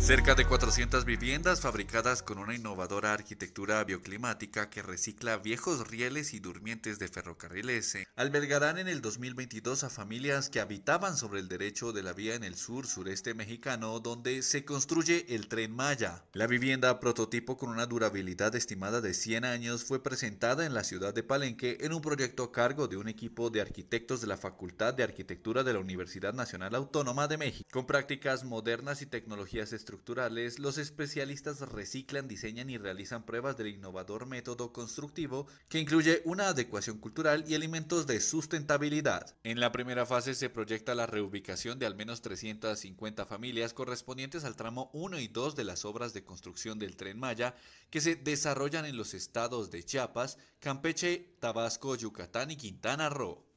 Cerca de 400 viviendas fabricadas con una innovadora arquitectura bioclimática que recicla viejos rieles y durmientes de ferrocarriles eh, albergarán en el 2022 a familias que habitaban sobre el derecho de la vía en el sur sureste mexicano donde se construye el tren Maya. La vivienda prototipo con una durabilidad estimada de 100 años fue presentada en la ciudad de Palenque en un proyecto a cargo de un equipo de arquitectos de la Facultad de Arquitectura de la Universidad Nacional Autónoma de México con prácticas modernas y tecnologías los especialistas reciclan, diseñan y realizan pruebas del innovador método constructivo que incluye una adecuación cultural y elementos de sustentabilidad. En la primera fase se proyecta la reubicación de al menos 350 familias correspondientes al tramo 1 y 2 de las obras de construcción del tren Maya que se desarrollan en los estados de Chiapas, Campeche, Tabasco, Yucatán y Quintana Roo.